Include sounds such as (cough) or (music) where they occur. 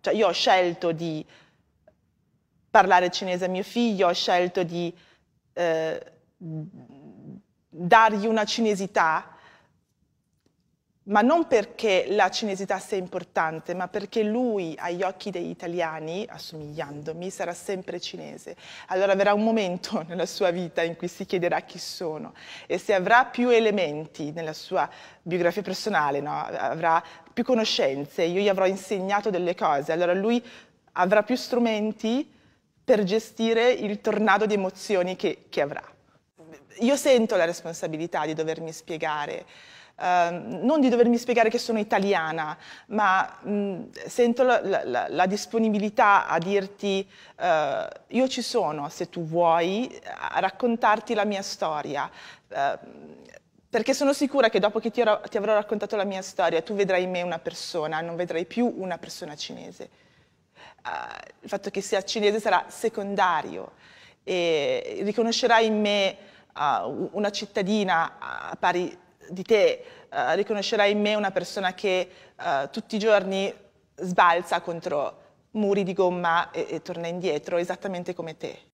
Cioè io ho scelto di parlare cinese a mio figlio, ho scelto di eh, dargli una cinesità ma non perché la cinesità sia importante, ma perché lui, agli occhi degli italiani, assomigliandomi, sarà sempre cinese. Allora verrà un momento (laughs) nella sua vita in cui si chiederà chi sono e se avrà più elementi nella sua biografia personale, no? avrà più conoscenze, io gli avrò insegnato delle cose, allora lui avrà più strumenti per gestire il tornado di emozioni che, che avrà. Io sento la responsabilità di dovermi spiegare Ehm, non di dovermi spiegare che sono italiana, ma mh, sento la, la, la, disponibilità a dirti eh, io ci sono se tu vuoi, a raccontarti la mia storia. Eh, perché sono sicura che dopo che ti, ero, ti avrò raccontato la mia storia, tu vedrai in me una persona, non vedrai più una persona cinese. Uh, il fatto che sia cinese sarà secondario e riconoscerai in me uh, una cittadina a pari di te uh, riconoscerai in me una persona che uh, tutti i giorni sbalza contro muri di gomma e, e torna indietro, esattamente come te.